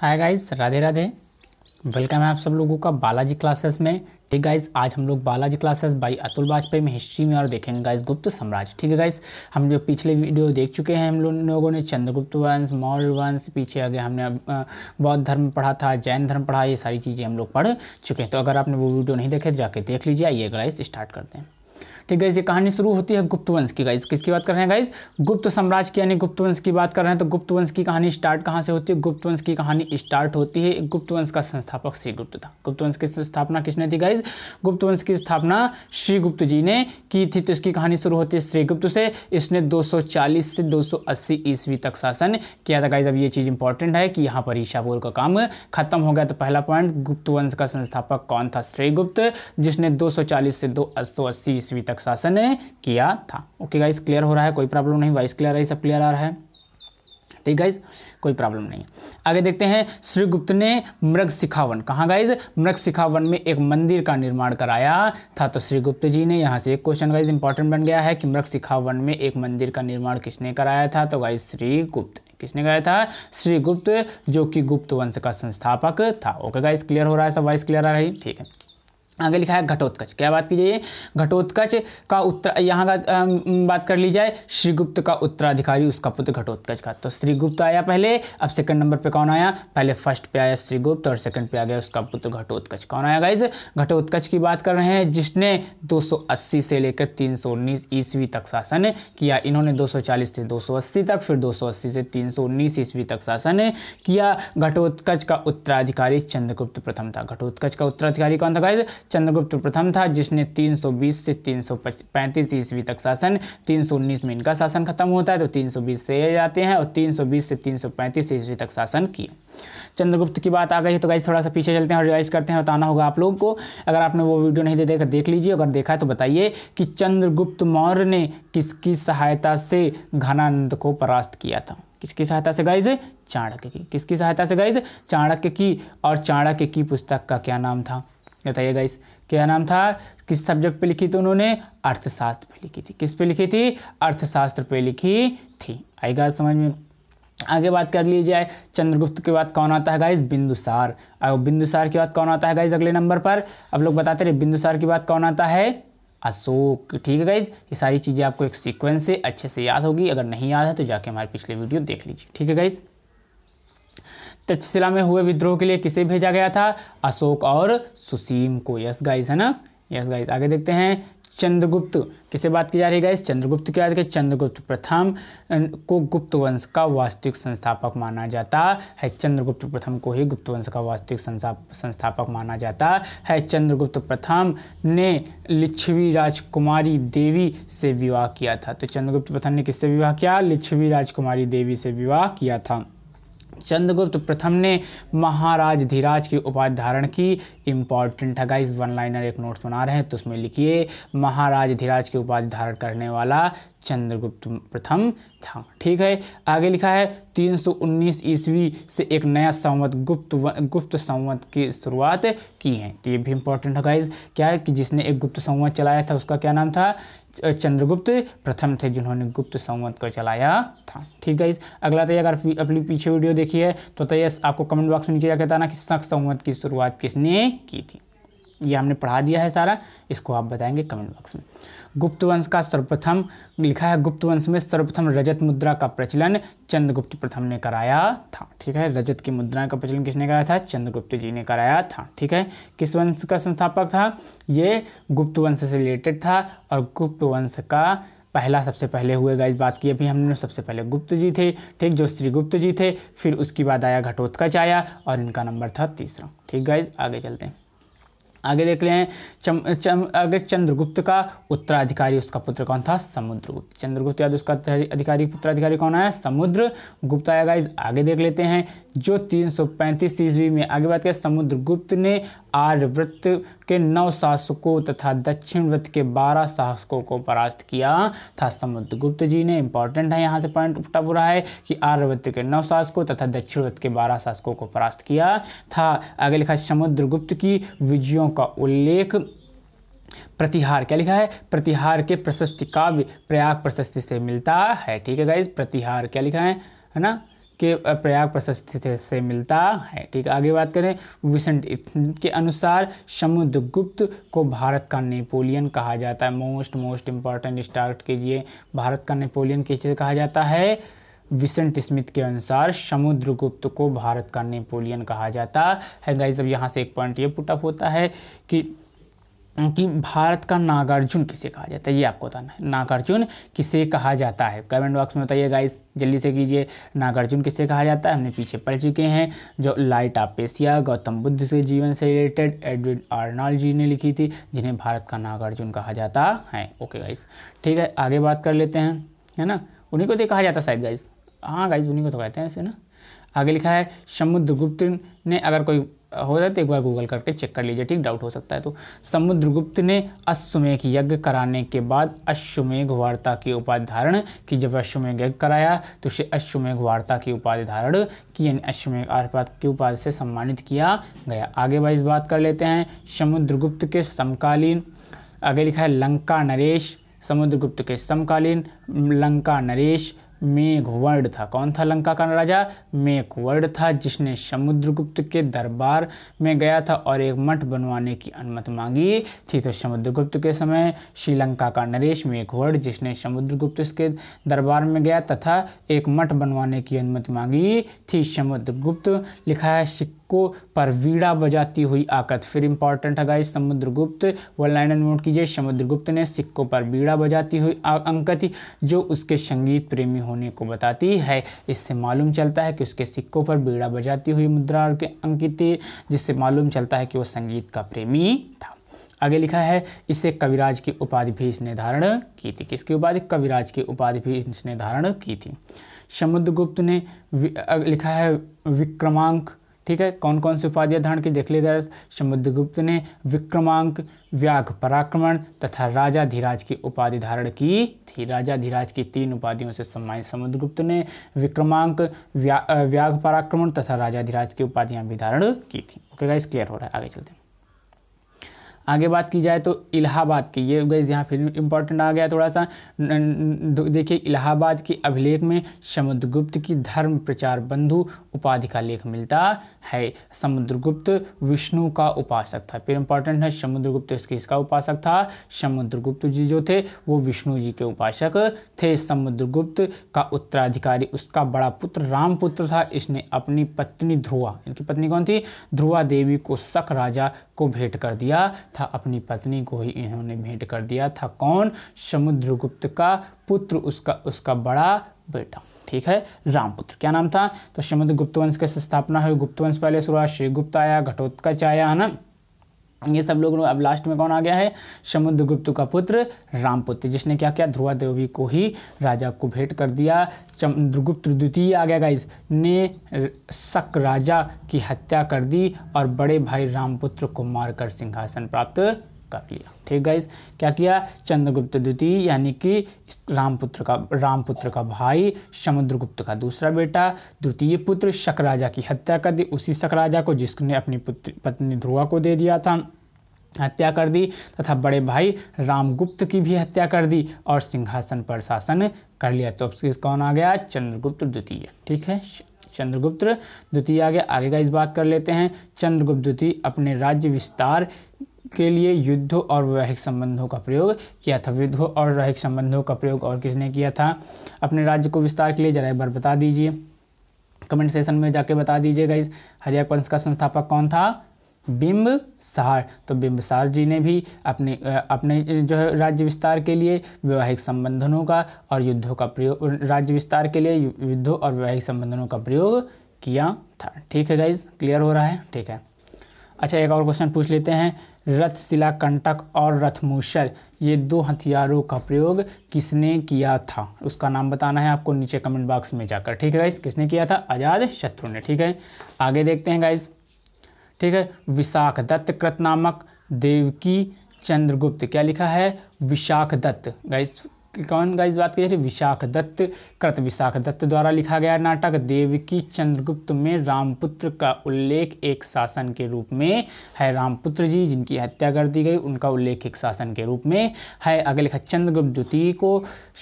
हाय guys Radhe Radhe welcome है आप सब लोगों का बालाजी क्लासेस में ठीक गाइस आज हम लोग बालाजी क्लासेस बाई अतुल वाजपेयी में हिस्ट्री में और देखेंगे गाइस गुप्त साम्राज्य ठीक है गाइस हम जो पिछले वीडियो देख चुके हैं हम लोगों ने चंद्रगुप्त वंश मौर्य वंश पीछे आगे हमने बौद्ध धर्म पढ़ा था जैन धर्म पढ़ा ये सारी चीज़ें हम लोग पढ़ चुके हैं तो अगर आपने वो वीडियो नहीं देखे तो जाके देख लीजिए आइए गाइस स्टार्ट करते हैं ठीक है ये कहानी शुरू होती है गुप्त वंश की गाइज किसकी बात कर रहे हैं गाइज गुप्त साम्राज्य की यानी गुप्त वंश की बात कर रहे हैं तो गुप्त वंश की कहानी स्टार्ट कहाँ से होती है गुप्त वंश की कहानी स्टार्ट होती है गुप्त वंश का संस्थापक श्रीगुप्त था गुप्त वंश की स्थापना किसने थी गाइज गुप्त वंश की स्थापना श्रीगुप्त जी ने की थी तो इसकी कहानी शुरू होती है श्रीगुप्त से इसने दो से दो ईस्वी तक शासन किया था गाइज अब ये चीज़ इंपॉर्टेंट है कि यहाँ पर ईशापुर का काम खत्म हो गया तो पहला पॉइंट गुप्त वंश का संस्थापक कौन था श्रीगुप्त जिसने दो से दो सौ ईस्वी तक शासन किया था ओके गाइस क्लियर हो रहा है कोई प्रॉब्लम नहीं वाइस क्लियर है सब क्लियर आ रहा है ठीक गाइज कोई प्रॉब्लम नहीं आगे देखते हैं श्रीगुप्त ने मृग शिखावन कहाँ गाइज मृग शिखावन में एक मंदिर का निर्माण कराया था तो श्रीगुप्त जी ने यहाँ से एक क्वेश्चन गाइज इंपॉर्टेंट बन गया है कि मृग शिखावन में एक मंदिर का निर्माण किसने कराया था तो गाइज श्रीगुप्त किसने कराया था श्रीगुप्त जो कि गुप्त वंश का संस्थापक था ओके गाइज क्लियर हो रहा है सब वाइस क्लियर आ रही ठीक है आगे लिखा है घटोत्कच क्या बात की जाइए घटोत्कच का उत्तर यहाँ का बात कर ली जाए श्रीगुप्त का उत्तराधिकारी उसका पुत्र घटोत्कच का तो श्रीगुप्त आया पहले अब सेकंड नंबर पे कौन आया पहले फर्स्ट पे आया श्रीगुप्त और सेकंड पे आ गया उसका पुत्र घटोत्कच कौन आया गाइज घटोत्कच की बात कर रहे हैं जिसने दो से लेकर तीन ईस्वी तक शासन किया इन्होंने दो से दो तक फिर दो से तीन ईस्वी तक शासन किया घटोत्कच का उत्तराधिकारी चंद्रगुप्त प्रथम था घटोत्कच का उत्तराधिकारी कौन था गाइज चंद्रगुप्त प्रथम था जिसने 320 से 335 ईस्वी तक शासन 319 में इनका शासन खत्म होता है तो 320 से ये जाते हैं और 320 से 335 ईस्वी तक शासन किया चंद्रगुप्त की बात आ गई तो गाइस थोड़ा सा पीछे चलते हैं और रिवाइज करते हैं बताना होगा आप लोगों को अगर आपने वो वीडियो नहीं देखा देख लीजिए अगर देखा है तो बताइए कि चंद्रगुप्त मौर्य ने किसकी सहायता से घनानंद को परास्त किया था किसकी सहायता से गाइज चाणक्य की किसकी सहायता से गाइज चाणक्य की और चाणक्य की पुस्तक का क्या नाम था बताइए गाइस क्या नाम था किस सब्जेक्ट पे लिखी थी उन्होंने अर्थशास्त्र पे लिखी थी किस पे लिखी थी अर्थशास्त्र पे लिखी थी आएगा समझ में आगे बात कर ली जाए चंद्रगुप्त के बाद कौन आता है गाइस बिंदुसार और बिंदुसार के बाद कौन आता है गाइस अगले नंबर पर अब लोग बताते रहे बिंदुसार की बात कौन आता है अशोक ठीक है गाइज ये सारी चीज़ें आपको एक सीक्वेंस से अच्छे से याद होगी अगर नहीं याद है तो जाके हमारे पिछले वीडियो देख लीजिए ठीक है गाइज़ तक्षशिला में हुए विद्रोह के लिए किसे भेजा गया था अशोक और सुसीम को यस गाइस है ना यस गाइस आगे देखते हैं चंद्रगुप्त किसे बात की जा रही है गाइस चंद्रगुप्त की बात करें चंद्रगुप्त प्रथम को गुप्त वंश का वास्तविक संस्थापक माना जाता है चंद्रगुप्त प्रथम को ही गुप्त वंश का वास्तविक संस्थापक माना जाता है चंद्रगुप्त प्रथम ने लिच्छवी राजकुमारी देवी से विवाह किया था तो चंद्रगुप्त प्रथम ने किससे विवाह किया लिच्छवी राजकुमारी देवी से विवाह किया था चंद्रगुप्त प्रथम ने महाराज धीराज की उपाधि धारण की इम्पॉर्टेंट है गाइस वन लाइनर एक नोट्स बना रहे हैं तो उसमें लिखिए महाराज धीराज की उपाधि धारण करने वाला चंद्रगुप्त प्रथम था ठीक है आगे लिखा है 319 ईस्वी से एक नया संवत गुप्त गुप्त संवत की शुरुआत की है तो ये भी इम्पोर्टेंट है गाइज क्या है कि जिसने एक गुप्त संवत चलाया था उसका क्या नाम था चंद्रगुप्त प्रथम थे जिन्होंने गुप्त संवत को चलाया था ठीक इस अगला तय तो अगर अपनी पीछे वीडियो देखी है तो तैयार तो आपको कमेंट बॉक्स में नीचे जाकर बताना कि शक संवत की शुरुआत किसने की थी ये हमने पढ़ा दिया है सारा इसको आप बताएंगे कमेंट बॉक्स में गुप्त वंश का सर्वप्रथम लिखा है गुप्त वंश में सर्वप्रथम रजत मुद्रा का प्रचलन चंद्रगुप्त प्रथम ने कराया था ठीक है रजत की मुद्रा का प्रचलन किसने कराया था चंद्रगुप्त जी ने कराया था ठीक है किस वंश का संस्थापक था ये गुप्त वंश से रिलेटेड था और गुप्त वंश का पहला सबसे पहले हुएगा इस बात की अभी हमने सबसे पहले गुप्त जी थे ठीक जो श्रीगुप्त जी थे फिर उसके बाद आया घटोत्कच आया और इनका नंबर था तीसरा ठीक गाइज आगे चलते हैं आगे देख ले चम, चम, चंद्रगुप्त का उत्तराधिकारी उसका पुत्र कौन था समुद्रगुप्त चंद्रगुप्त याद उसका अधिकारी पुत्राधिकारी कौन है गुप्त आएगा इस आगे देख लेते हैं जो 335 ईस्वी में आगे बात करें समुद्रगुप्त ने आर्यव्रत के नौ शासकों तथा दक्षिण व्रत के बारह शासकों को परास्त किया था समुद्रगुप्त जी ने इंपॉर्टेंट है यहाँ से पॉइंट उठा बुरा है कि आर्यव्रत के नौ शासकों तथा दक्षिण व्रत के बारह शासकों को परास्त किया था आगे लिखा समुद्रगुप्त की विजयों का उल्लेख प्रतिहार क्या लिखा है प्रतिहार के प्रशस्ति काव्य प्रयाग प्रशस्ति से मिलता है ठीक है गाइज प्रतिहार क्या लिखा है है ना के प्रयाग प्रशस्त से मिलता है ठीक आगे बात करें विसेंट के अनुसार समुद्रगुप्त को भारत का नेपोलियन कहा जाता है मोस्ट मोस्ट इम्पॉर्टेंट स्टार्ट कीजिए भारत का नेपोलियन किसे कहा जाता है विसेंट स्मिथ के अनुसार समुद्रगुप्त को भारत का नेपोलियन कहा जाता है गाइज अब यहाँ से एक पॉइंट ये पुटअप होता है कि कि भारत का नागार्जुन किसे कहा जाता है ये आपको बताना है नागार्जुन किसे कहा जाता है कमेंट बॉक्स में बताइए गाइस जल्दी से कीजिए नागार्जुन किसे कहा जाता है हमने पीछे पढ़ चुके हैं जो light of Asia Gautam Buddha के जीवन से रिलेटेड एडविड आर्नाल जी ने लिखी थी जिन्हें भारत का नागार्जुन कहा जाता है ओके गाइस ठीक है आगे बात कर लेते हैं है ना उन्हीं को तो कहा जाता शायद गाइस हाँ गाइस उन्हीं को तो कहते हैं ऐसे ना आगे लिखा है समुद्रगुप्त ने अगर कोई हो जाए तो एक बार गूगल करके चेक कर लीजिए ठीक डाउट हो सकता है तो समुद्रगुप्त ने अश्वमेघ यज्ञ कराने के बाद अश्वमेघ वार्ता की उपाधि धारण की जब अश्वमेघ यज्ञ कराया तो उसे अश्वमेघ वार्ता की उपाधि धारण की यानी अश्वमेघ आर्पात की उपाधि से सम्मानित किया गया आगे वाइज बात कर लेते हैं समुद्रगुप्त के समकालीन आगे लिखा है लंका नरेश समुद्रगुप्त के समकालीन लंका नरेश मेघवर्ड था कौन था लंका का राजा मेघवर्ड था जिसने समुद्रगुप्त के दरबार में गया था और एक मठ बनवाने की अनुमति मांगी थी तो समुद्रगुप्त के समय श्रीलंका का नरेश मेघवर्ड जिसने समुद्रगुप्त के दरबार में गया तथा एक मठ बनवाने की अनुमति मांगी थी समुद्रगुप्त लिखा है को परवीड़ा बजाती हुई आकत फिर इंपॉर्टेंट है guys Samudragupta line and note कीजिए समुद्रगुप्त ने सिक्कों पर बीड़ा बजाती हुई अंकति जो उसके संगीत प्रेमी होने को बताती है इससे मालूम चलता है कि उसके सिक्कों पर बीड़ा बजाती हुई मुद्रा अंकित जिससे मालूम चलता है कि वह संगीत का प्रेमी था आगे लिखा है इसे कविराज की उपाधि भी इसने धारण की थी किसकी उपाधि कविराज की उपाधि भी इसने धारण की थी समुद्रगुप्त ने लिखा है विक्रमांक ठीक है कौन कौन से उपाधियाँ धारण की देख लिया समुद्रगुप्त ने विक्रमांक व्याघ पराक्रमण तथा राजा धीराज की उपाधि धारण की थी राजा धीराज की तीन उपाधियों से सम्मानित समुद्रगुप्त ने विक्रमांक व्या व्याघ पराक्रमण तथा राजा धीराज की उपाधियाँ भी धारण की थी ओके गाइस क्लियर हो रहा है आगे चलते हैं आगे बात की जाए तो इलाहाबाद की ये गैस यहाँ फिर इम्पोर्टेंट आ गया थोड़ा सा देखिए इलाहाबाद के अभिलेख में समुद्रगुप्त की धर्म प्रचार बंधु उपाधि का लेख मिलता है समुद्रगुप्त विष्णु का उपासक था फिर इम्पोर्टेंट है समुद्रगुप्त इसके इसका उपासक था समुद्रगुप्त जी जो थे वो विष्णु जी के उपासक थे समुद्रगुप्त का उत्तराधिकारी उसका बड़ा पुत्र रामपुत्र था इसने अपनी पत्नी ध्रुआ इनकी पत्नी कौन थी ध्रुआ देवी को शक राजा को भेंट कर दिया था अपनी पत्नी को ही इन्होंने भेंट कर दिया था कौन समुद्रगुप्त का पुत्र उसका उसका बड़ा बेटा ठीक है रामपुत्र क्या नाम था तो समुद्र गुप्त वंश की स्थापना हुई गुप्त वंश पहले शुरुआत श्रीगुप्त आया घटोत्कच आया है ना ये सब लोग अब लास्ट में कौन आ गया है समुद्रगुप्त का पुत्र रामपुत्र जिसने क्या किया ध्रुवा देवी को ही राजा को भेंट कर दिया चंद्रगुप्त द्वितीय आ गया गाइज ने शक राजा की हत्या कर दी और बड़े भाई रामपुत्र को मारकर सिंहासन प्राप्त कर लिया ठीक गाइज क्या किया चंद्रगुप्त द्वितीय यानी कि रामपुत्र का रामपुत्र का भाई समुद्रगुप्त का दूसरा बेटा द्वितीय पुत्र शकराजा की हत्या कर दी उसी शकराजा को जिसने अपनी पुत्र पत्नी ध्रुआ को दे दिया था हत्या कर दी तथा बड़े भाई रामगुप्त की भी हत्या कर दी और सिंहासन पर शासन कर लिया तो अब कौन आ गया चंद्रगुप्त द्वितीय ठीक है चंद्रगुप्त द्वितीय आगे आगे का इस बात कर लेते हैं चंद्रगुप्त द्वितीय अपने राज्य विस्तार के लिए युद्ध और वैवाहिक संबंधों का प्रयोग किया था युद्ध और वैवाहिक संबंधों का प्रयोग और किसने किया था अपने राज्य को विस्तार के लिए जरा एक बार बता दीजिए कमेंट सेशन में जाके बता दीजिए गाइज हरिया वंश का संस्थापक कौन था सार तो सार जी ने भी अपने अपने जो है राज्य विस्तार के लिए वैवाहिक संबंधनों का और युद्धों का प्रयोग राज्य विस्तार के लिए युद्धों और वैवाहिक संबंधनों का प्रयोग किया था ठीक है गाइज क्लियर हो रहा है ठीक है अच्छा एक और क्वेश्चन पूछ लेते हैं रथशिला कंटक और रथमूशर ये दो हथियारों का प्रयोग किसने किया था उसका नाम बताना है आपको नीचे कमेंट बॉक्स में जाकर ठीक है गाइस किसने किया था आज़ाद शत्रु ने ठीक है आगे देखते हैं गाइस ठीक है विशाख दत्त कृत नामक देवकी चंद्रगुप्त क्या लिखा है विशाख दत्त गाइस कौन गाइस बात की जा रही है विशाख दत्त कृत विशाख दत्त द्वारा लिखा गया नाटक देवकी चंद्रगुप्त में रामपुत्र का उल्लेख एक शासन के रूप में है रामपुत्र जी जिनकी हत्या कर दी गई उनका उल्लेख एक शासन के रूप में है अगले लिखा चंद्रगुप्त द्वितीय को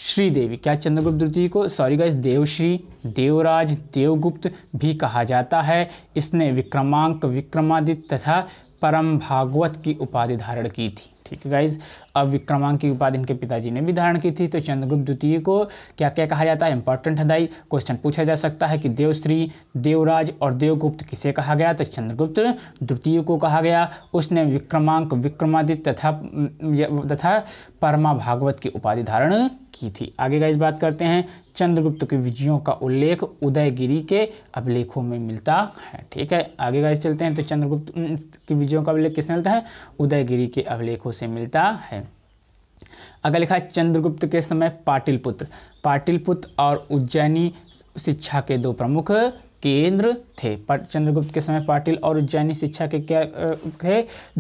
श्रीदेवी क्या चंद्रगुप्त द्वितीय को सॉरी गाइज देवश्री देवराज देवगुप्त भी कहा जाता है इसने विक्रमांक विक्रमादित्य तथा परम भागवत की उपाधि धारण की थी ठीक है गाइज अब विक्रमांक की उपाधि इनके पिताजी ने भी धारण की थी तो चंद्रगुप्त द्वितीय को क्या क्या कहा जाता है इंपॉर्टेंट दाई क्वेश्चन पूछा जा सकता है कि देवश्री देवराज और देवगुप्त किसे कहा गया तो चंद्रगुप्त द्वितीय को कहा गया उसने विक्रमांक विक्रमादित्य तथा तथा परमा भागवत की उपाधि धारण की थी आगे गाइज बात करते हैं चंद्रगुप्त के विजयों का उल्लेख उदयगिरी के अभिलेखों में मिलता है ठीक है आगे गाइज चलते हैं तो चंद्रगुप्त के विजयों का उल्लेख किसने मिलता है उदयगिरी के अभिलेखों उसे मिलता है अगर लिखा है चंद्रगुप्त के समय पाटिलपुत्र पाटिलपुत्र और उज्जैनी शिक्षा के दो प्रमुख केंद्र थे चंद्रगुप्त के समय पाटिल और उज्जैनी शिक्षा के क्या थे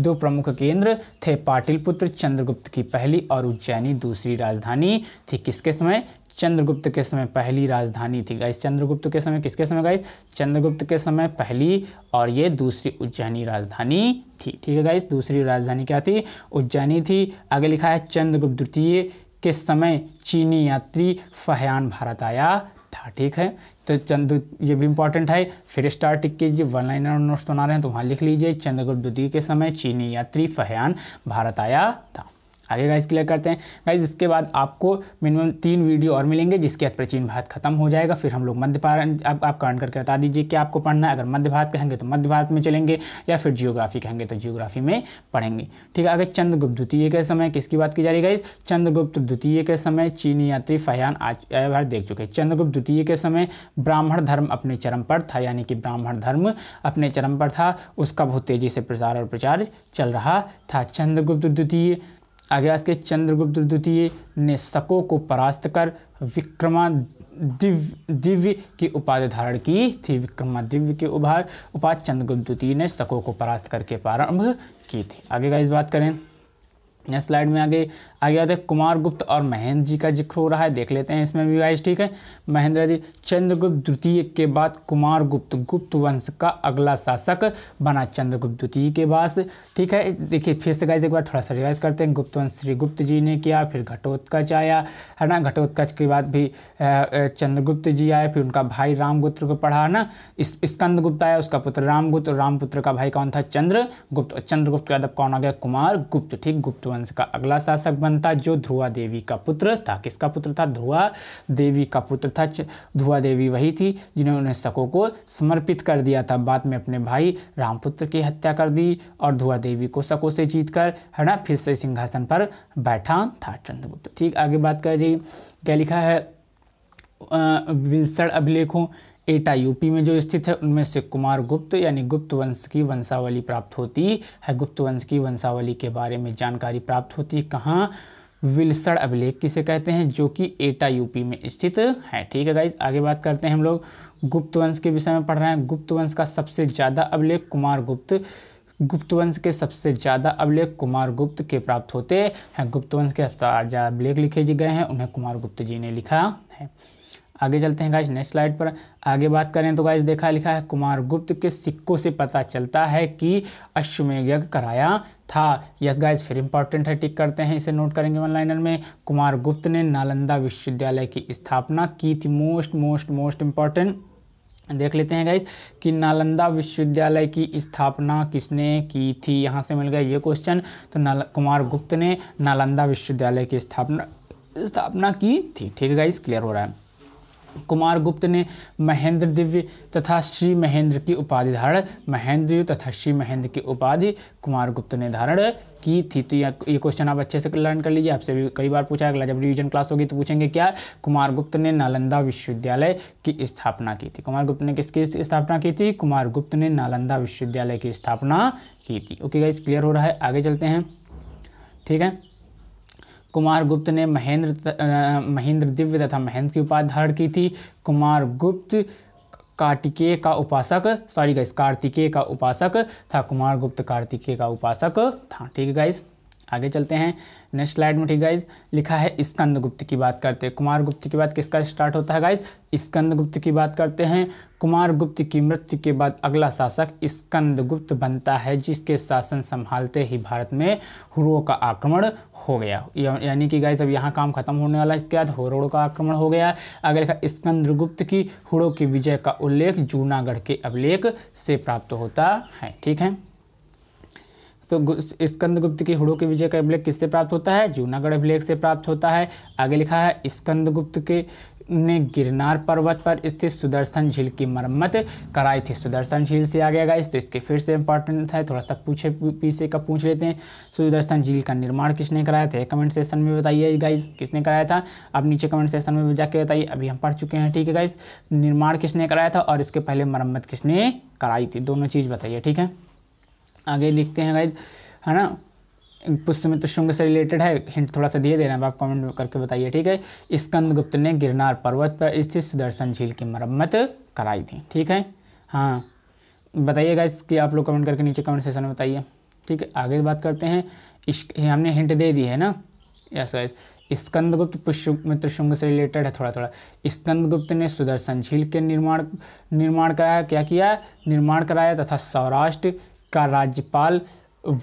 दो प्रमुख केंद्र थे पाटिलपुत्र चंद्रगुप्त की पहली और उज्जैनी दूसरी राजधानी थी किसके समय चंद्रगुप्त के समय पहली राजधानी थी गाइस चंद्रगुप्त के समय किसके समय गाइस चंद्रगुप्त के समय पहली और ये दूसरी उज्जैनी राजधानी थी ठीक है गाइस दूसरी राजधानी क्या थी उज्जैनी थी आगे लिखा है चंद्रगुप्त द्वितीय के समय चीनी यात्री फहयान भारत आया था ठीक है तो चंद्र ये भी इंपॉर्टेंट है फिर स्टार टिक के वन लाइनर नोट्स बना रहे हैं तो वहाँ लिख लीजिए चंद्रगुप्त द्वितीय के समय चीनी यात्री फहयान भारत आया था आगे गाइज क्लियर करते हैं गाइज इसके बाद आपको मिनिमम तीन वीडियो और मिलेंगे जिसके बाद प्राचीन भारत खत्म हो जाएगा फिर हम लोग मध्य भारत आप, आप कमेंट करके बता दीजिए कि आपको पढ़ना है अगर मध्य भारत कहेंगे तो मध्य भारत में चलेंगे या फिर जियोग्राफी कहेंगे तो जियोग्राफी में पढ़ेंगे ठीक है आगे चंद्रगुप्त द्वितीय के समय किसकी बात की जा रही है गाइज चंद्रगुप्त द्वितीय के समय चीनी यात्री फयान आज भारत देख चुके हैं चंद्रगुप्त द्वितीय के समय ब्राह्मण धर्म अपने चरम पर था यानी कि ब्राह्मण धर्म अपने चरम पर था उसका बहुत तेज़ी से प्रसार और प्रचार चल रहा था चंद्रगुप्त द्वितीय आगे आज के चंद्रगुप्त द्वितीय ने शकों को परास्त कर विक्रमा दिव्य दिव्य की उपाधि धारण की थी विक्रमा दिव्य के उभार उपाधि चंद्रगुप्त द्वितीय ने शकों को परास्त करके प्रारंभ की थी आगे का इस बात करें नेक्स्ट स्लाइड में आगे आगे आते हैं कुमार गुप्त और महेंद्र जी का जिक्र हो रहा है देख लेते हैं इसमें भी वाइज ठीक है महेंद्र जी चंद्रगुप्त द्वितीय के बाद कुमार गुप्त गुप्त वंश का अगला शासक बना चंद्रगुप्त द्वितीय के बाद ठीक है देखिए फिर से गाइज एक बार थोड़ा सा रिवाइज करते हैं गुप्त वंश श्री गुप्त जी ने किया फिर घटोत्कच आया है ना घटोत्कच के बाद भी चंद्रगुप्त जी आए फिर उनका भाई रामगुप्त को पढ़ा है ना इस गुप्त आया उसका पुत्र रामगुप्त और रामपुत्र का भाई कौन था चंद्रगुप्त और चंद्रगुप्त के बाद कौन आ गया कुमार गुप्त ठीक गुप्त वंश का अगला शासक बनता जो ध्रुआ देवी का पुत्र था किसका पुत्र था ध्रुआ देवी का पुत्र था ध्रुआ देवी वही थी जिन्होंने शकों को समर्पित कर दिया था बाद में अपने भाई रामपुत्र की हत्या कर दी और ध्रुआ देवी को शकों से जीत कर है ना फिर से सिंहासन पर बैठा था चंद्रगुप्त ठीक आगे बात कर करें क्या लिखा है विलसण अभिलेखों एटा यूपी में जो स्थित है उनमें से कुमार गुप्त यानी गुप्त वंश की वंशावली प्राप्त होती है गुप्त वंश की वंशावली के बारे में जानकारी प्राप्त होती है कहाँ विलसड़ अभिलेख किसे कहते हैं जो कि एटा यूपी में स्थित है ठीक है गाइज आगे बात करते हैं हम लोग गुप्त वंश के विषय में पढ़ रहे हैं गुप्त वंश का सबसे ज़्यादा अभिलेख कुमार गुप्त गुप्त वंश के सबसे ज़्यादा अभिलेख कुमार गुप्त के प्राप्त होते हैं गुप्त वंश के ज़्यादा अभिलेख लिखे गए हैं उन्हें कुमार गुप्त जी ने लिखा है आगे चलते हैं गाइज नेक्स्ट स्लाइड पर आगे बात करें तो गाइज देखा लिखा है कुमार गुप्त के सिक्कों से पता चलता है कि अश्वमेघ यज्ञ कराया था यस गाइज फिर इंपॉर्टेंट है टिक करते हैं इसे नोट करेंगे वन लाइनर में कुमार गुप्त ने नालंदा विश्वविद्यालय की स्थापना की थी मोस्ट मोस्ट मोस्ट इम्पॉर्टेंट देख लेते हैं गाइज कि नालंदा विश्वविद्यालय की स्थापना किसने की थी यहाँ से मिल गया ये क्वेश्चन तो नाल कुमार गुप्त ने नालंदा विश्वविद्यालय की स्थापना स्थापना की थी ठीक है गाइज क्लियर हो रहा है कुमार गुप्त ने महेंद्र दिव्य तथा श्री महेंद्र की उपाधि धारण महेंद्र तथा श्री महेंद्र की उपाधि कुमार गुप्त ने धारण की थी तो ये क्वेश्चन आप अच्छे से लर्न कर लीजिए आपसे भी कई बार पूछा अगला जब रिविजन क्लास होगी तो पूछेंगे क्या कुमार गुप्त ने नालंदा विश्वविद्यालय की स्थापना की थी कुमार गुप्त ने किसकी स्थापना की थी कुमार गुप्त ने नालंदा विश्वविद्यालय की स्थापना की थी ओके गाइज क्लियर हो रहा है आगे चलते हैं ठीक है कुमार गुप्त ने महेंद्र महेंद्र दिव्य तथा महेंद्र की उपाधि धारण की थी कुमार गुप्त कार्तिकेय का उपासक सॉरी गाइस कार्तिकेय का उपासक था कुमार गुप्त कार्तिकेय का उपासक था ठीक है गाइस आगे चलते हैं नेक्स्ट स्लाइड में ठीक गाइज लिखा है स्कंद गुप्त की बात करते हैं कुमार गुप्त की बात किसका स्टार्ट होता है गाइज स्कंद गुप्त की बात करते हैं कुमार गुप्त की मृत्यु के बाद अगला शासक स्कंद गुप्त बनता है जिसके शासन संभालते ही भारत में हुरों का आक्रमण हो गया या, यानी कि गाइज अब यहाँ काम खत्म होने वाला है इसके बाद हुरोड़ों का आक्रमण हो गया आगे लिखा स्कंदगुप्त की हुड़ों की विजय का उल्लेख जूनागढ़ के अभिलेख से प्राप्त होता है ठीक है तो स्कंदगुप्त की हुड़ों के विजय का अभिलेख किससे प्राप्त होता है जूनागढ़ अभिलेख से प्राप्त होता है आगे लिखा है स्कंदगुप्त के ने गिरनार पर्वत पर स्थित सुदर्शन झील की मरम्मत कराई थी सुदर्शन झील से आ गया गाइस तो इसके फिर से इंपॉर्टेंट है थोड़ा सा पूछे पीछे का पूछ लेते हैं सुदर्शन झील का निर्माण किसने कराया था कमेंट सेशन में बताइए गाइस किसने कराया था आप नीचे कमेंट सेशन में जाके बताइए अभी हम पढ़ चुके हैं ठीक है गाइस निर्माण किसने कराया था और इसके पहले मरम्मत किसने कराई थी दोनों चीज़ बताइए ठीक है आगे लिखते हैं गाइज है ना मित्र तो शुंग से रिलेटेड है हिंट थोड़ा सा दिए दे रहे हैं आप कमेंट करके बताइए ठीक है स्कंद गुप्त ने गिरनार पर्वत पर स्थित सुदर्शन झील की मरम्मत कराई थी ठीक है हाँ बताइएगा इसकी आप लोग कमेंट करके नीचे कमेंट सेशन में बताइए ठीक है आगे बात करते हैं हमने हिंट दे दी है ना यस गुप्त स्कंदगुप्त पुष्यमित्र शुंग से रिलेटेड है थोड़ा थोड़ा स्कंदगुप्त ने सुदर्शन झील के निर्माण निर्माण कराया क्या किया निर्माण कराया तथा सौराष्ट्र का राज्यपाल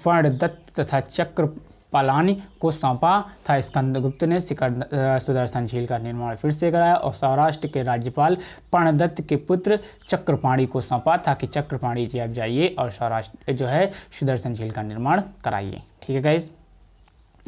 वर्णदत्त तथा चक्र पालानी को सौंपा था स्कंदगुप्त ने सिकर सुदर्शन झील का निर्माण फिर से कराया और सौराष्ट्र के राज्यपाल पर्णदत्त के पुत्र चक्रपाणी को सौंपा था कि चक्रपाणी जी आप जाइए और सौराष्ट्र जो है सुदर्शन झील का निर्माण कराइए ठीक है गाइज़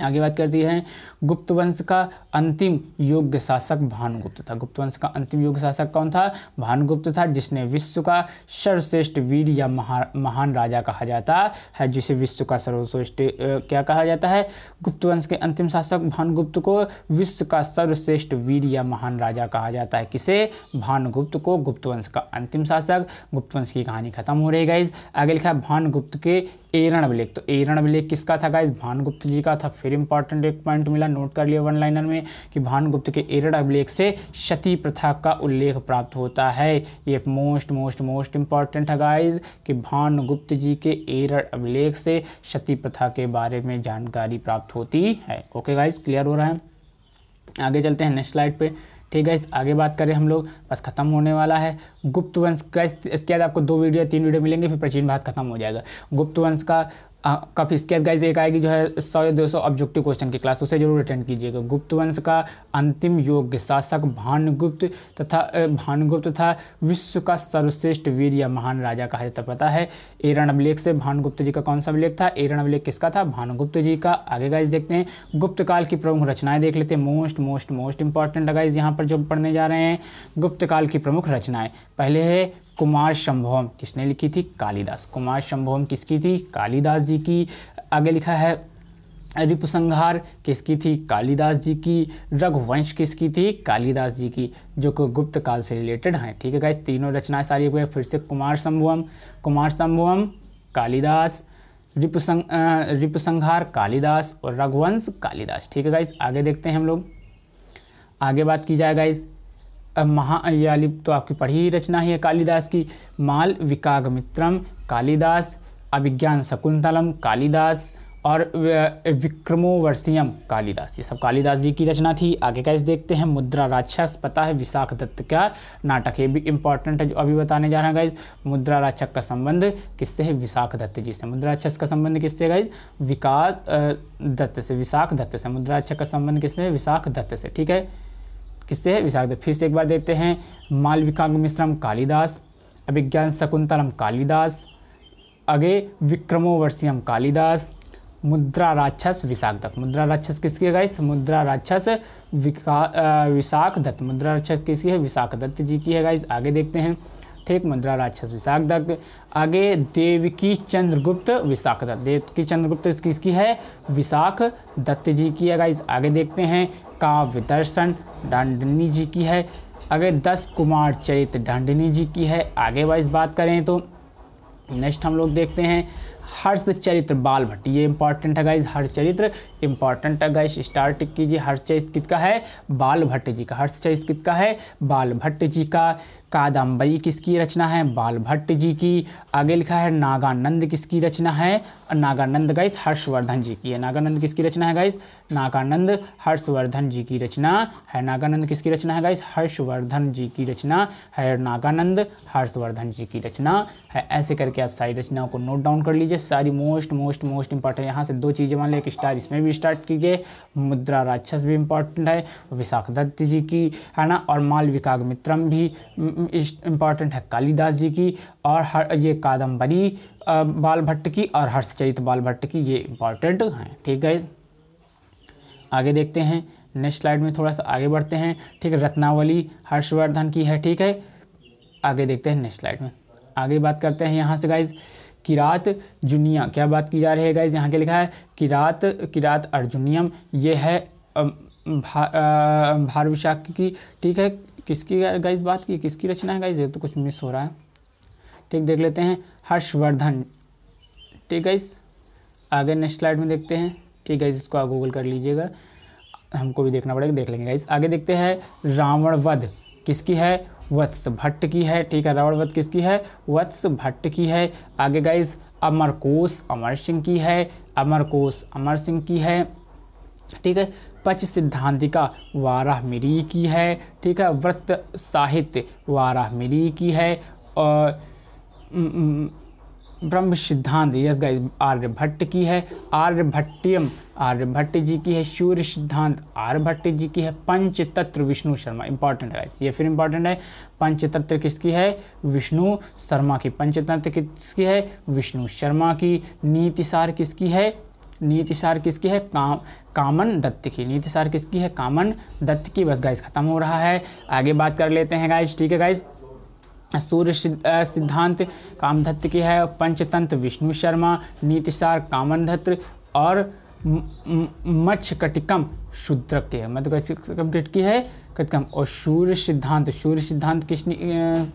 आगे बात करती है गुप्त वंश का अंतिम योग्य शासक भानुगुप्त था गुप्त वंश का अंतिम योग्य शासक कौन था भानुगुप्त था जिसने विश्व का सर्वश्रेष्ठ वीर या महा महान राजा कहा जाता है जिसे विश्व का सर्वश्रेष्ठ क्या कहा जाता है गुप्त वंश के अंतिम शासक भानुगुप्त को विश्व का सर्वश्रेष्ठ वीर या महान राजा कहा जाता है किसे भानुगुप्त को गुप्त वंश का अंतिम शासक गुप्त वंश की कहानी खत्म हो रही गाइज आगे लिखा भानुगुप्त के ए रणविलेख तो ए रणविलेख किसका था गाइज भानुगुप्त जी का था फिर इंपॉर्टेंट एक पॉइंट मिला नोट कर लिया वन लाइनर में कि भानुगुप्त के ए रणविलेख से सती प्रथा का उल्लेख प्राप्त होता है ये मोस्ट मोस्ट मोस्ट इंपॉर्टेंट है गाइज कि भानुगुप्त जी के ए रणविलेख से सती प्रथा के बारे में जानकारी प्राप्त होती है ओके गाइज क्लियर हो रहा है आगे चलते हैं नेक्स्ट स्लाइड पर ठीक है आगे बात करें हम लोग बस खत्म होने वाला है गुप्त वंश का इसके बाद आपको दो वीडियो तीन वीडियो मिलेंगे फिर प्राचीन भारत खत्म हो जाएगा गुप्त वंश का काफ़ी इसके गाइज एक आएगी जो है सौ या दो सौ ऑब्जेक्टिव क्वेश्चन की क्लास उसे जरूर अटेंड कीजिएगा गुप्त वंश का अंतिम योग शासक भानुगुप्त तथा भानुगुप्त तथा विश्व का सर्वश्रेष्ठ वीर या महान राजा कहा जाता पता है एरण अभिलेख से भानुगुप्त जी का कौन सा अभिलेख था एरण अभिलेख किसका था भानुगुप्त जी का आगे गाइज देखते हैं गुप्त काल की प्रमुख रचनाएं देख लेते हैं most most most important guys यहाँ पर जो पढ़ने जा रहे हैं गुप्त काल की प्रमुख रचनाएं पहले है कुमार शंभोम किसने लिखी थी कालिदास कुमार शंभोम किसकी थी कालिदास जी की आगे लिखा है रिपुसंहार किसकी थी कालिदास जी की रघुवंश किसकी थी कालिदास जी की जो कि गुप्त काल से रिलेटेड हैं ठीक है गाइस तीनों रचनाएं सारी हुए फिर से कुमार शंभुवम कुमार शंभुवम कालिदास रिपुसंग रिपुसंहार कालिदास और रघुवंश कालिदास ठीक है गाइस आगे देखते हैं हम लोग आगे बात की जाए गाइस महायालिप तो आपकी पढ़ी ही रचना ही है कालिदास की माल विकाग मित्रम कालिदास अभिज्ञान शकुंतलम कालिदास और विक्रमोवर्षीयम कालिदास ये सब कालिदास जी की रचना थी आगे का इस देखते हैं मुद्रा राक्षस पता है विशाख दत्त का नाटक ये भी इम्पॉर्टेंट है जो अभी बताने जा रहा है गाइज मुद्रा राक्षस का संबंध किससे है विशाख दत्त जी से मुद्रा राक्षस का संबंध किससे है गाइज विकास दत्त से विशाख दत्त से मुद्रा राक्षस का संबंध किससे है विशाख दत्त से ठीक है किससे है विशाख फिर से एक बार देखते हैं मालविकांग मिश्रम कालिदास अभिज्ञान शकुंतलम कालिदास आगे विक्रमोवर्षियम कालिदास मुद्रा राक्षस विशाख दत्त मुद्रा राक्षस किसकी है गाइस मुद्रा राक्षस विका विशाख दत्त मुद्रा राक्षस किसकी है विशाख दत्त जी की है गाइस आगे देखते हैं ठीक मुद्रा राक्षस विशाख विशाखदत्त आगे देवकी चंद्रगुप्त विशाख दत्त देवकी चंद्रगुप्त किसकी है विशाख दत्त जी की है इस आगे देखते हैं काव्य दर्शन डांडनी जी की है आगे दस कुमार चरित्र डांडनी जी की है आगे वाइज बात करें तो नेक्स्ट हम लोग देखते हैं हर्ष चरित्र बाल भट्ट ये इंपॉर्टेंट है गाइज हर चरित्र इंपॉर्टेंट है गाइज स्टार्ट कीजिए हर्ष चरित्र कितका है बाल भट्ट जी का हर्ष चरित्र कितका है बाल भट्ट जी का कादम्बरी किसकी रचना है बाल भट्ट जी की आगे लिखा है नागानंद किसकी रचना है नागानंद गाइस हर्षवर्धन जी की है नागानंद किसकी रचना है गाइस नागानंद हर्षवर्धन जी की रचना है नागानंद किसकी रचना है गाइस हर्षवर्धन जी की रचना है नागानंद हर्षवर्धन जी की रचना है ऐसे करके आप सारी रचनाओं को नोट डाउन कर लीजिए सारी मोस्ट मोस्ट मोस्ट इंपॉर्टेंट यहाँ से दो चीज़ें मान लें स्टार इसमें भी स्टार्ट कीजिए मुद्रा राक्षस भी इंपॉर्टेंट है विशाख दत्त जी की है ना और मालविकाग मित्रम भी इंपॉर्टेंट है कालिदास जी की और हर ये कादम्बरी बाल भट्ट की और हर्षचरित बाल भट्ट की ये इम्पॉर्टेंट हैं ठीक है आगे देखते हैं नेक्स्ट स्लाइड में थोड़ा सा आगे बढ़ते हैं ठीक है रत्नावली हर्षवर्धन की है ठीक है आगे देखते हैं नेक्स्ट स्लाइड में आगे बात करते हैं यहाँ से गाइज किरात जुनिया क्या बात की जा रही है गाइज यहाँ के लिखा है किरात किरात अर्जुनियम ये है भा, विशाख की ठीक है किसकी गाइज बात की किसकी रचना है गाइज ये तो कुछ मिस हो रहा है ठीक देख लेते हैं हर्षवर्धन ठीक है इस आगे नेक्स्ट स्लाइड में देखते हैं ठीक है इसको आप गूगल कर लीजिएगा हमको भी देखना पड़ेगा देख लेंगे इस आगे देखते हैं रावण वध किसकी है वत्स भट्ट की है ठीक है रावण वध किसकी है वत्स भट्ट की है आगे गाइस अमरकोश अमर सिंह की है अमरकोश अमर सिंह की है ठीक है पच सिद्धांतिका वाराह मिरी की है ठीक है व्रत साहित्य वाराह मिरी की है और हम्म, ब्रह्म सिद्धांत यस गाइस आर्यभट्ट की है आर्यभट्टियम आर्यभट्ट जी की है सूर्य सिद्धांत आर्यभट्ट जी की है पंच तत्व विष्णु शर्मा इंपॉर्टेंट है ये फिर इंपॉर्टेंट है पंच तत्व किसकी है विष्णु शर्मा की पंच तत्व किसकी है विष्णु शर्मा की नीतिसार किसकी है नीतिसार किसकी है काम कामन दत्त की नीतिसार किसकी है कामन दत्त की बस गाइस ख़त्म हो रहा है आगे बात कर लेते हैं गाइस ठीक है गाइस सूर्य सिद्धांत कामधत्त की है पंचतंत्र विष्णु शर्मा नीतिसार कामधत्र और मत्स्य कटिकम के की है मध्य मतलब कटिकम की है कम और सूर्य सिद्धांत सूर्य सिद्धांत किसने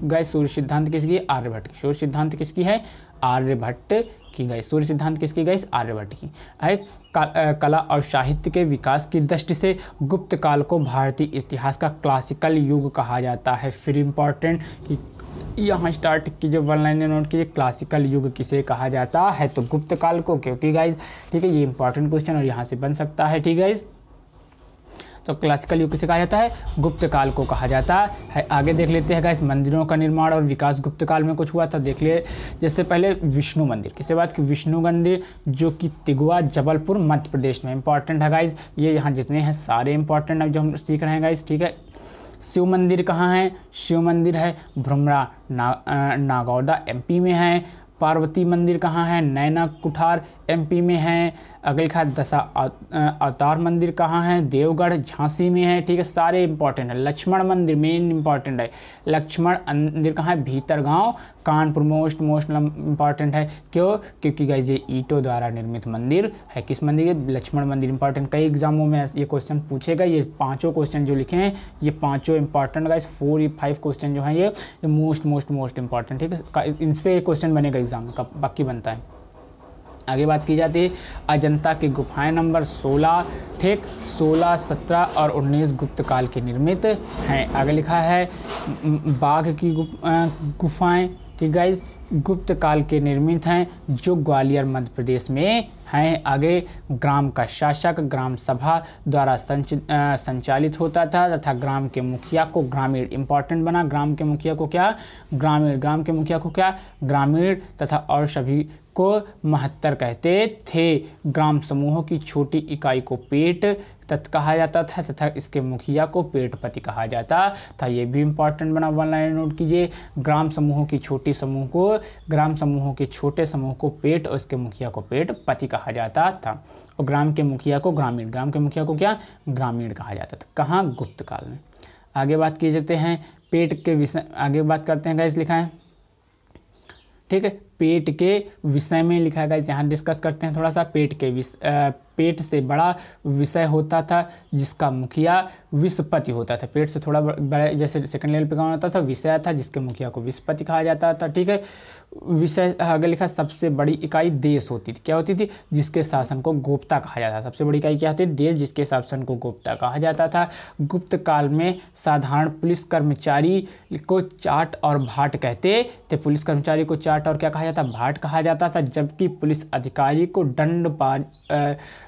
गए सूर्य सिद्धांत किसकी आर्यभट्ट की सूर्य सिद्धांत किसकी है आर्यभट्ट की गई सूर्य सिद्धांत किसकी गई आर्यभट्ट की एक कला और साहित्य के विकास की दृष्टि से गुप्त काल को भारतीय इतिहास का क्लासिकल युग कहा जाता है फिर इम्पॉर्टेंट कि यहाँ स्टार्ट कीजिए वन लाइन नोट कीजिए क्लासिकल युग किसे कहा जाता है तो गुप्त काल को क्योंकि गाइज ठीक है ये इंपॉर्टेंट क्वेश्चन और यहाँ से बन सकता है ठीक है तो क्लासिकल युग किसे कहा जाता है गुप्त काल को कहा जाता है आगे देख लेते हैं इस मंदिरों का निर्माण और विकास गुप्त काल में कुछ हुआ था देख लिए जैसे पहले विष्णु मंदिर किसे बात की विष्णु मंदिर जो कि तिगुआ जबलपुर मध्य प्रदेश में इंपॉर्टेंट है गाइज ये यहाँ जितने हैं सारे इंपॉर्टेंट अब जो हम सीख रहे हैं गाइज ठीक है शिव मंदिर कहाँ है शिव मंदिर है भ्रमरा ना नागौदा एमपी में है पार्वती मंदिर कहाँ है नैना कुठार एमपी में है अगले खा दशा अवतार मंदिर कहाँ है देवगढ़ झांसी में है ठीक है सारे इंपॉर्टेंट है लक्ष्मण मंदिर मेन इंपॉर्टेंट है लक्ष्मण मंदिर कहाँ है Bhitargaon Kanpur most most important है क्यों क्योंकि गाइज ये ईटो द्वारा निर्मित मंदिर है किस मंदिर के लक्ष्मण मंदिर इंपॉर्टेंट कई एग्जामों में ये क्वेश्चन पूछेगा ये पाँचों क्वेश्चन जो लिखे हैं ये पाँचों important guys four five question जो है ये मोस्ट मोस्ट मोस्ट इंपॉर्टेंट ठीक है इनसे क्वेश्चन बनेगा एग्ज़ाम का बाकी बनता है आगे बात की जाती है अजंता की गुफाएं नंबर 16 ठीक 16, 17 और 19 गुप्त काल के निर्मित हैं आगे लिखा है बाघ की गुफाएं ठीक गाइज गुप्त काल के निर्मित हैं जो ग्वालियर मध्य प्रदेश में हैं आगे ग्राम का शासक ग्राम सभा द्वारा संचालित होता था तथा ग्राम के मुखिया को ग्रामीण इंपॉर्टेंट बना ग्राम के मुखिया को क्या ग्रामीण ग्राम के मुखिया को क्या ग्रामीण तथा और सभी को महत्तर कहते थे ग्राम समूहों की छोटी इकाई को पेट तत् कहा जाता था तथा इसके मुखिया को पेटपति कहा जाता था ये भी इम्पॉर्टेंट बना वन लाइन नोट कीजिए ग्राम समूहों की छोटी समूह को ग्राम समूहों के छोटे समूह को पेट और इसके मुखिया को पेट पति कहा जाता था और ग्राम के मुखिया को ग्रामीण ग्राम के मुखिया को क्या ग्रामीण कहा जाता था कहाँ गुप्त काल में आगे बात की जाते हैं पेट के विषय आगे बात करते हैं गैस लिखा है ठीक है पेट के विषय में लिखा गया यहाँ डिस्कस करते हैं थोड़ा सा पेट के विषय पेट से बड़ा विषय होता था जिसका मुखिया विस्पति होता था पेट से थोड़ा बड़ा जैसे सेकंड लेवल पे कौन होता था विषय था जिसके मुखिया को विस्पति कहा जाता था ठीक है विषय आगे लिखा सबसे बड़ी इकाई देश होती थी क्या होती थी जिसके शासन को गोप्ता कहा जाता था सबसे बड़ी इकाई क्या होती थी देश जिसके शासन को गोप्ता कहा जाता था गुप्त काल में साधारण पुलिस कर्मचारी को चाट और भाट कहते थे पुलिस कर्मचारी को चाट और क्या कहा जाता भाट कहा जाता था जबकि पुलिस अधिकारी को दंड पा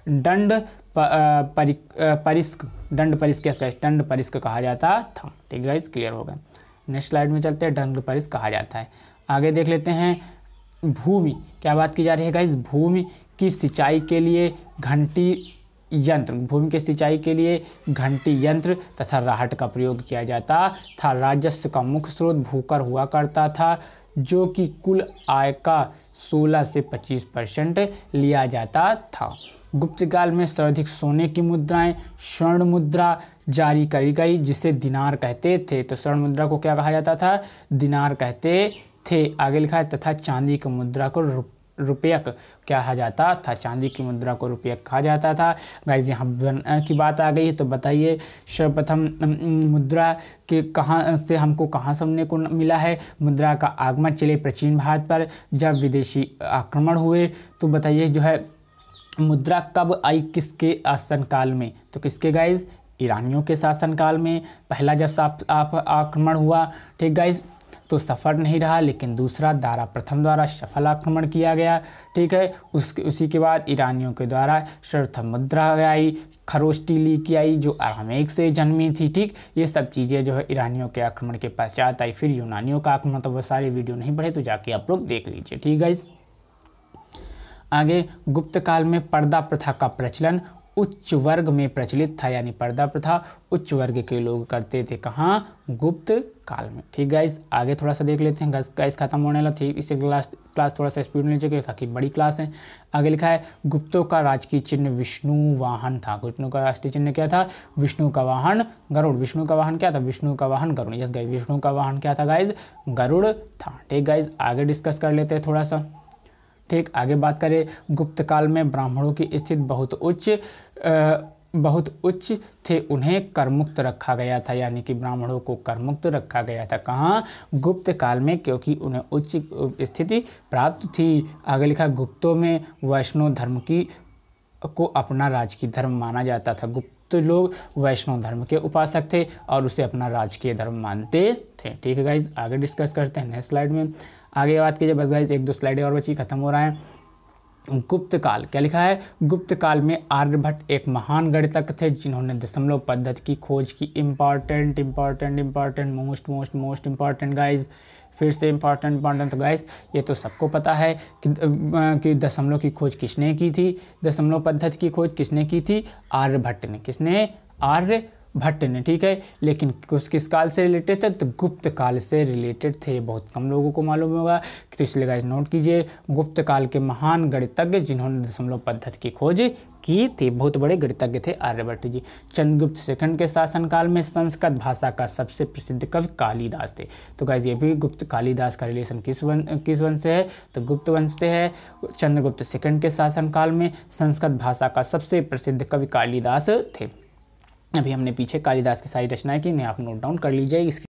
दंड परिस्क दंड परिस्क क्या दंड परिस्क कहा जाता था ठीक है क्लियर हो गया नेक्स्ट स्लाइड में चलते हैं दंड परिस्क कहा जाता है आगे देख लेते हैं भूमि क्या बात की जा रही है गाइस भूमि की सिंचाई के लिए घंटी यंत्र भूमि के सिंचाई के लिए घंटी यंत्र तथा राहट का प्रयोग किया जाता था राजस्व का मुख्य स्रोत भूकर हुआ करता था जो कि कुल आय का 16 से 25 परसेंट लिया जाता था गुप्तकाल में सर्वाधिक सोने की मुद्राएं स्वर्ण मुद्रा जारी करी गई जिसे दिनार कहते थे तो स्वर्ण मुद्रा को क्या कहा जाता था दिनार कहते थे आगे लिखा है तथा चांदी की मुद्रा को रुपयक कहा जाता था चांदी की मुद्रा को रुपयक कहा जाता था गाइज यहाँ बनर की बात आ गई है तो बताइए सर्वप्रथम मुद्रा के कहाँ से हमको कहाँ सुनने को मिला है मुद्रा का आगमन चले प्राचीन भारत पर जब विदेशी आक्रमण हुए तो बताइए जो है मुद्रा कब आई किसके शासनकाल में तो किसके गाइज ईरानियों के शासनकाल में पहला जब साफ आक्रमण हुआ ठीक गाइज तो सफल नहीं रहा लेकिन दूसरा दारा प्रथम द्वारा सफल आक्रमण किया गया ठीक है उस उसी के बाद ईरानियों के द्वारा सर्वथम मुद्रा आई खरोश टीली की आई जो आरामेक से जन्मी थी ठीक ये सब चीज़ें जो है ईरानियों के आक्रमण के पश्चात आई फिर यूनानियों का आक्रमण तो वह सारे वीडियो नहीं पढ़े तो जाके आप लोग देख लीजिए ठीक है आगे गुप्त काल में पर्दा प्रथा का प्रचलन उच्च वर्ग में प्रचलित था यानी पर्दा प्रथा उच्च वर्ग के लोग करते थे कहाँ गुप्त काल में ठीक गाइस आगे थोड़ा सा देख लेते हैं गाइस खत्म होने वाला थी इससे क्लास क्लास थोड़ा सा स्पीड में लीजिए ताकि बड़ी क्लास है आगे लिखा है गुप्तों का राजकीय चिन्ह विष्णु वाहन था गुप्तों का राष्ट्रीय चिन्ह क्या था विष्णु का वाहन गरुड़ विष्णु का वाहन क्या था विष्णु का वाहन गरुड़ यस गाइस विष्णु का वाहन क्या था गाइज गरुड़ था ठीक गाइज आगे डिस्कस कर लेते हैं थोड़ा सा ठीक आगे बात करें गुप्त काल में ब्राह्मणों की स्थिति बहुत उच्च बहुत उच्च थे उन्हें करमुक्त रखा गया था यानी कि ब्राह्मणों को करमुक्त रखा गया था कहाँ गुप्त काल में क्योंकि उन्हें उच्च स्थिति प्राप्त थी आगे लिखा गुप्तों में वैष्णव धर्म की को अपना राजकीय धर्म माना जाता था गुप्त लोग वैष्णव धर्म के उपासक थे और उसे अपना राजकीय धर्म मानते थे ठीक है गाइज आगे डिस्कस करते हैं नेक्स्ट स्लाइड में आगे बात कीजिए बस गाइज एक दो स्लाइड और बची खत्म हो रहा है गुप्त काल क्या लिखा है गुप्त काल में आर्यभट्ट एक महान गणितज्ञ थे जिन्होंने दशमलव पद्धति की खोज की important important important most most most important guys फिर से इम्पॉर्टेंट इम्पॉर्टेंट तो गाइस ये तो सबको पता है कि, कि दशमलव की खोज किसने की थी दशमलव पद्धति की खोज किसने की थी आर्यभट्ट ने किसने आर्य भट्ट ने ठीक है लेकिन कुछ किस काल से रिलेटेड थे तो गुप्त काल से रिलेटेड थे बहुत कम लोगों को मालूम होगा तो इसलिए गाइज नोट कीजिए गुप्त काल के महान गणितज्ञ जिन्होंने दशमलव पद्धति की खोज की थी बहुत बड़े गणितज्ञ थे आर्यभट्ट जी चंद्रगुप्त सेकंड के शासनकाल में संस्कृत भाषा का सबसे प्रसिद्ध कवि कालिदास थे तो गाइज ये भी गुप्त कालिदास का रिलेशन किस वन किस वंश से है तो गुप्त वंश से है चंद्रगुप्त सेकंड के शासनकाल में संस्कृत भाषा का सबसे प्रसिद्ध कवि कालिदास थे अभी हमने पीछे कालिदास की सारी रचनाएं की इन्हें आप नोट डाउन कर लीजिए इसके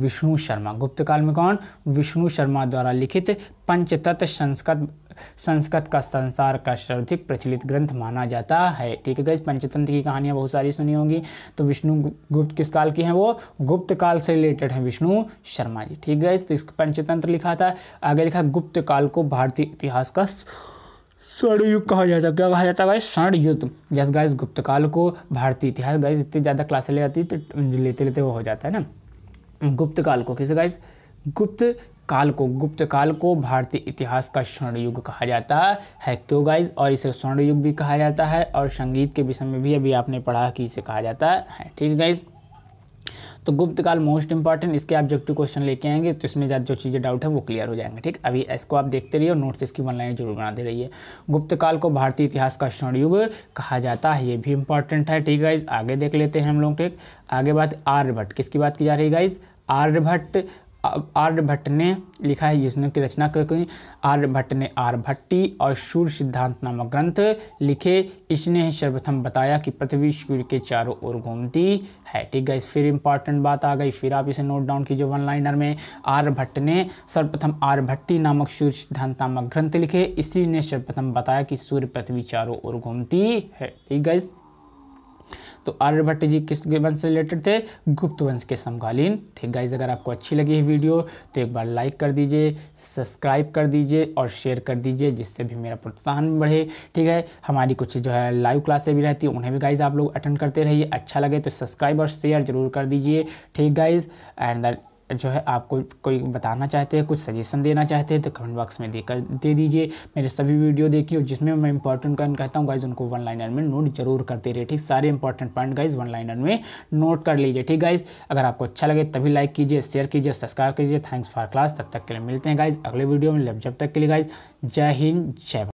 विष्णु शर्मा गुप्त काल में कौन विष्णु शर्मा द्वारा लिखित पंचतत्व संस्कृत संस्कृत का संसार का सर्वाधिक प्रचलित ग्रंथ माना जाता है ठीक है गई पंचतंत्र की कहानियां बहुत सारी सुनी होंगी तो विष्णु गुप्त किस काल की हैं वो गुप्त काल से रिलेटेड हैं विष्णु शर्मा जी ठीक है तो इसको पंचतंत्र लिखा था आगे लिखा गुप्त काल को भारतीय इतिहास का स्वर्णयुग कहा जाता है क्या कहा जाता है स्वर्ण युद्ध जैसे गाइस गुप्तकाल को भारतीय इतिहास गाइस इतनी ज़्यादा क्लासें ले जाती है तो लेते लेते वो हो जाता है ना गुप्त काल को किसे गाइस गुप्त काल को गुप्त काल को भारतीय इतिहास का स्वर्ण युग कहा जाता है क्यों गाइज और इसे स्वर्ण युग भी कहा जाता है और संगीत के विषय में भी अभी आपने पढ़ा कि इसे कहा जाता है ठीक है गाइज़ तो गुप्त काल मोस्ट इंपॉर्टेंट इसके ऑब्जेक्टिव क्वेश्चन लेके आएंगे तो इसमें ज़्यादा जो चीज़ें डाउट है वो क्लियर हो जाएंगे ठीक अभी इसको आप देखते रहिए और नोट्स इसकी ऑनलाइन जरूर बनाते रहिए गुप्तकाल को भारतीय इतिहास का स्वर्ण युग कहा जाता है ये भी इंपॉर्टेंट है ठीक गाइज आगे देख लेते हैं हम लोग ठीक आगे बात आर्यभट्ट किसकी बात की जा रही है गाइज आर्यभट्ट आर्यभट्ट ने लिखा है जिसने की रचना की आर्यभट्ट ने आर्यभट्टी और सूर्य सिद्धांत नामक ग्रंथ लिखे इसने सर्वप्रथम बताया कि पृथ्वी सूर्य के चारों ओर घूमती है ठीक है फिर इंपॉर्टेंट बात आ गई फिर आप इसे नोट डाउन कीजिए वन लाइनर में आर्यभट्ट ने सर्वप्रथम आर्यभट्टी नामक सूर्य सिद्धांत नामक ग्रंथ लिखे इसी ने सर्वप्रथम बताया कि सूर्य पृथ्वी चारों ओर घूमती है ठीक है तो आर्यभट्ट जी किस वंश से रिलेटेड थे गुप्त वंश के समकालीन थे गाइज अगर आपको अच्छी लगी है वीडियो तो एक बार लाइक कर दीजिए सब्सक्राइब कर दीजिए और शेयर कर दीजिए जिससे भी मेरा प्रोत्साहन बढ़े ठीक है हमारी कुछ जो है लाइव क्लासें भी रहती हैं उन्हें भी गाइज आप लोग अटेंड करते रहिए अच्छा लगे तो सब्सक्राइब और शेयर जरूर कर दीजिए ठीक गाइज एंड जो है आपको कोई बताना चाहते हैं कुछ सजेशन देना चाहते हैं तो कमेंट बॉक्स में देकर दे दीजिए मेरे सभी वीडियो देखिए जिसमें मैं इंपॉर्टेंट कॉइंट कहता हूँ गाइज उनको वन लाइनर में नोट जरूर करते रहिए ठीक सारे important point guys one liner में नोट कर लीजिए ठीक गाइज अगर आपको अच्छा लगे तभी लाइक कीजिए शेयर कीजिए सब्सक्राइब कीजिए थैंक्स फॉर क्लास तब तक के लिए मिलते हैं गाइज अगले वीडियो में जब तक के लिए गाइज जय हिंद जय